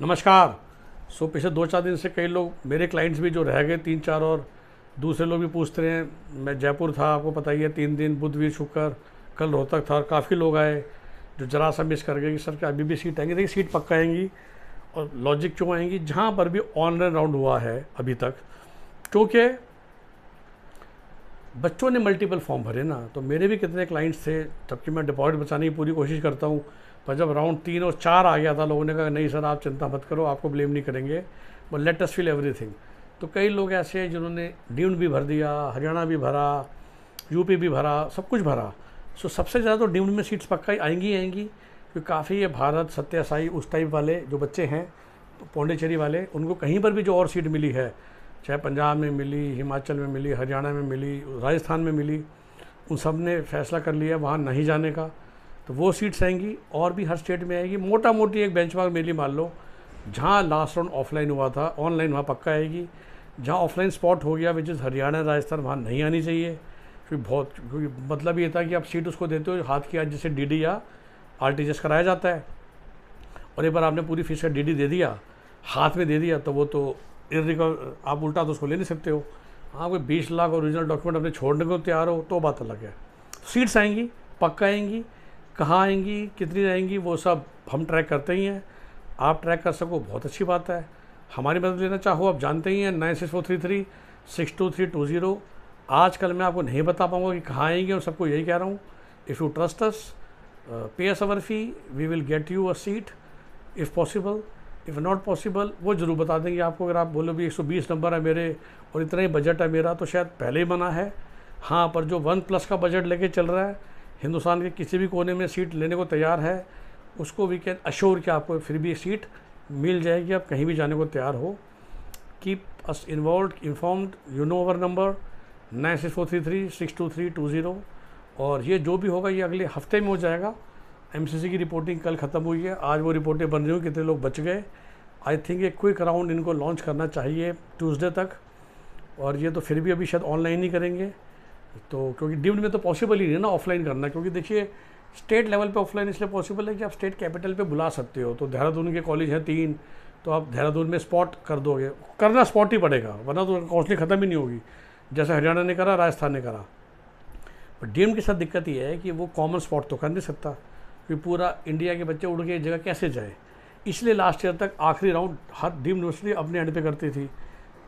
नमस्कार सो so, पिछले दो चार दिन से कई लोग मेरे क्लाइंट्स भी जो रह गए तीन चार और दूसरे लोग भी पूछते रहे मैं जयपुर था आपको पता ही है तीन दिन बुधवीर शुक्र कल रोहतक था और काफ़ी लोग आए जो जरा सा मिस कर गए कि सर क्या अभी भी सीट आएंगी देखिए सीट पक्का आएंगी और लॉजिक क्यों आएंगी जहाँ पर भी ऑनलाइन राउंड हुआ है अभी तक क्योंकि बच्चों ने मल्टीपल फॉर्म भरे ना तो मेरे भी कितने क्लाइंट्स थे जबकि मैं डिपॉजिट बचाने की पूरी कोशिश करता हूँ पर जब राउंड तीन और चार आ गया था लोगों ने कहा नहीं सर आप चिंता मत करो आपको ब्लेम नहीं करेंगे but let us feel everything तो कई लोग ऐसे हैं जिन्होंने ड्यून भी भर दिया हरियाणा भी भरा यूपी भी भरा सब कुछ भरा सो सबसे ज़्यादा तो ड्यून में सीट्स पक्का ही आएंगी आएंगी क्योंकि काफ़ी ये भारत सत्यासाई उस टाइप वाले जो बच्चे हैं तो पौंडेचेरी वाले उनको कहीं पर भी जो और सीट मिली है चाहे पंजाब में मिली हिमाचल में मिली हरियाणा में मिली राजस्थान में मिली उन सब ने फैसला कर लिया वहाँ नहीं जाने का तो वो सीट्स आएंगी और भी हर स्टेट में आएगी मोटा मोटी एक बेंच मार्क मेरी मान लो जहाँ लास्ट राउंड ऑफलाइन हुआ था ऑनलाइन वहाँ पक्का आएगी जहाँ ऑफलाइन स्पॉट हो गया विच इज़ हरियाणा राजस्थान वहाँ नहीं आनी चाहिए क्योंकि बहुत क्योंकि मतलब ये था कि आप सीट उसको देते हो हाथ की आज जैसे डी या आर टी कराया जाता है और एक बार आपने पूरी फीस का डी दे दिया हाथ में दे दिया तो वो तो इरिकॉल आप उल्टा तो उसको ले नहीं सकते हो आपके बीस लाख ओरिजिनल डॉक्यूमेंट अपने छोड़ने को तैयार हो तो बात अलग है सीट्स आएंगी पक्का आएंगी कहाँ आएंगी कितनी रहेंगी वो सब हम ट्रैक करते ही हैं आप ट्रैक कर सको बहुत अच्छी बात है हमारी मदद लेना चाहो आप जानते ही हैं nine six four three three six two three two zero आज कल मैं आपको नहीं बता पाऊँगा कि कहाँ आएंगे और सबको यही कह रहा हूँ if you trust us pay us our fee we will get you a seat if possible if not possible वो ज़रूर बता देंगे आपको अगर आप बोलो भी 120 नंबर है मेरे और इतना ही बजट है मेरा तो शायद पहले ही बना है हाँ पर जो वन प्लस का बजट लेके चल रहा है हिंदुस्तान के किसी भी कोने में सीट लेने को तैयार है उसको वी कैन अश्योर कि आपको फिर भी सीट मिल जाएगी आप कहीं भी जाने को तैयार हो keep us involve informed you know our number nine six four three three six two three two zero और ये जो भी होगा ये अगले हफ्ते में हो जाएगा एमसीसी की रिपोर्टिंग कल ख़त्म हुई है आज वो रिपोर्टें बन रही हूँ कितने लोग बच गए आई थिंक एक क्विक राउंड इनको लॉन्च करना चाहिए ट्यूसडे तक और ये तो फिर भी अभी शायद ऑनलाइन ही करेंगे तो क्योंकि डिम्ड में तो पॉसिबल ही नहीं है ना ऑफलाइन करना क्योंकि देखिए स्टेट लेवल पे ऑफलाइन इसलिए पॉसिबल है कि आप स्टेट कैपिटल पे बुला सकते हो तो देहरादून के कॉलेज हैं तीन तो आप देहरादून में स्पॉट कर दोगे करना स्पॉट ही पड़ेगा वरना तो कॉस्टली ख़त्म ही नहीं होगी जैसे हरियाणा ने करा राजस्थान ने करा बट के साथ दिक्कत ये है कि वो कॉमन स्पॉट तो कर नहीं सकता भी पूरा इंडिया के बच्चे उड़ के एक जगह कैसे जाए इसलिए लास्ट ईयर तक आखिरी राउंड हर डीम यूनिवर्सिटी अपने एंड पे करती थी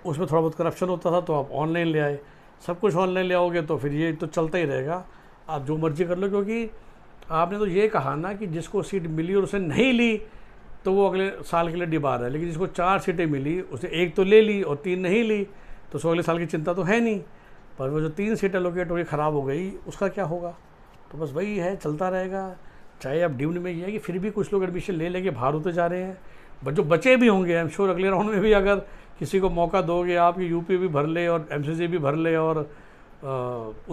उसमें थोड़ा बहुत करप्शन होता था तो आप ऑनलाइन ले आए सब कुछ ऑनलाइन ले आओगे तो फिर ये तो चलता ही रहेगा आप जो मर्जी कर लो क्योंकि आपने तो ये कहा ना कि जिसको सीट मिली और उसे नहीं ली तो वो अगले साल के लिए डिबार है लेकिन जिसको चार सीटें मिली उसे एक तो ले ली और तीन नहीं ली तो सो अगले साल की चिंता तो है नहीं पर वो जो तीन सीटें लोकेट हो गई ख़राब हो गई उसका क्या होगा तो बस वही है चलता रहेगा चाहे आप ड्यून में ये है कि फिर भी कुछ लोग एडमिशन ले लेके बाहर होते जा रहे हैं बट जो बचे भी होंगे आई एम श्योर अगले राउंड में भी अगर किसी को मौका दोगे आप यूपी भी भर ले और एम भी भर ले और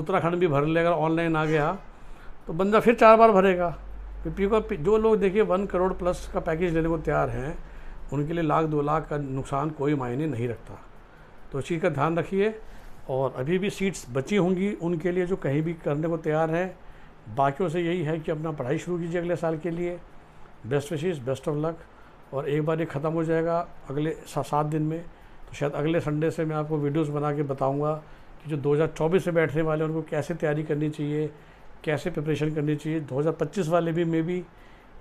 उत्तराखंड भी भर ले अगर ऑनलाइन आ गया तो बंदा फिर चार बार भरेगा पी का जो लोग देखिए वन करोड़ प्लस का पैकेज लेने को तैयार हैं उनके लिए लाख दो लाख का नुकसान कोई मायने नहीं रखता तो इस चीज़ का ध्यान रखिए और अभी भी सीट्स बची होंगी उनके लिए जो कहीं भी करने को तैयार हैं बाकियों से यही है कि अपना पढ़ाई शुरू कीजिए अगले साल के लिए बेस्ट विशेष बेस्ट ऑफ लक और एक बार ये ख़त्म हो जाएगा अगले सात दिन में तो शायद अगले संडे से मैं आपको वीडियोस बना के बताऊंगा कि जो 2024 से बैठने वाले हैं उनको कैसे तैयारी करनी चाहिए कैसे प्रिपरेशन करनी चाहिए 2025 वाले भी मे भी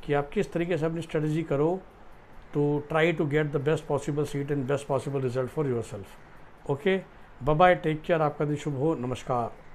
कि आप किस तरीके से अपनी स्ट्रेटजी करो to try to get the best possible seat and best possible result for yourself okay bye take care आपका दिन शुभ हो नमस्कार